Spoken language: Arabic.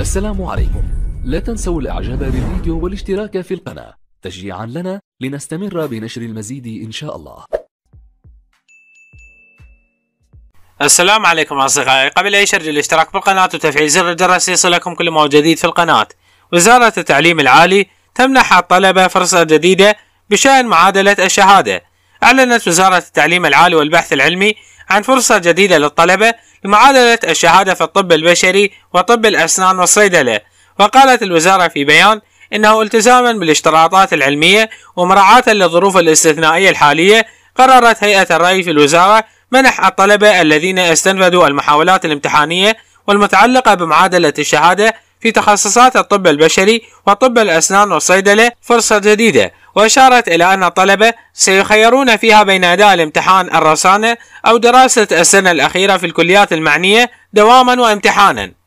السلام عليكم لا تنسوا الاعجاب بالفيديو والاشتراك في القناة تشجيعا لنا لنستمر بنشر المزيد ان شاء الله السلام عليكم اصدقائي قبل اي شيء الاشتراك بالقناة وتفعيل زر الجرس يصلكم كل ما هو جديد في القناة وزارة التعليم العالي تمنح الطلبة فرصة جديدة بشأن معادلة الشهادة أعلنت وزارة التعليم العالي والبحث العلمي عن فرصة جديدة للطلبة لمعادلة الشهادة في الطب البشري وطب الأسنان والصيدلة وقالت الوزارة في بيان إنه التزاما بالاشتراطات العلمية ومراعاة للظروف الاستثنائية الحالية قررت هيئة الرأي في الوزارة منح الطلبة الذين استنفذوا المحاولات الامتحانية والمتعلقة بمعادلة الشهادة في تخصصات الطب البشري وطب الأسنان والصيدلة فرصة جديدة وأشارت إلى أن الطلبة سيخيرون فيها بين أداء الامتحان الرسانة أو دراسة السنة الأخيرة في الكليات المعنية دواما وامتحانا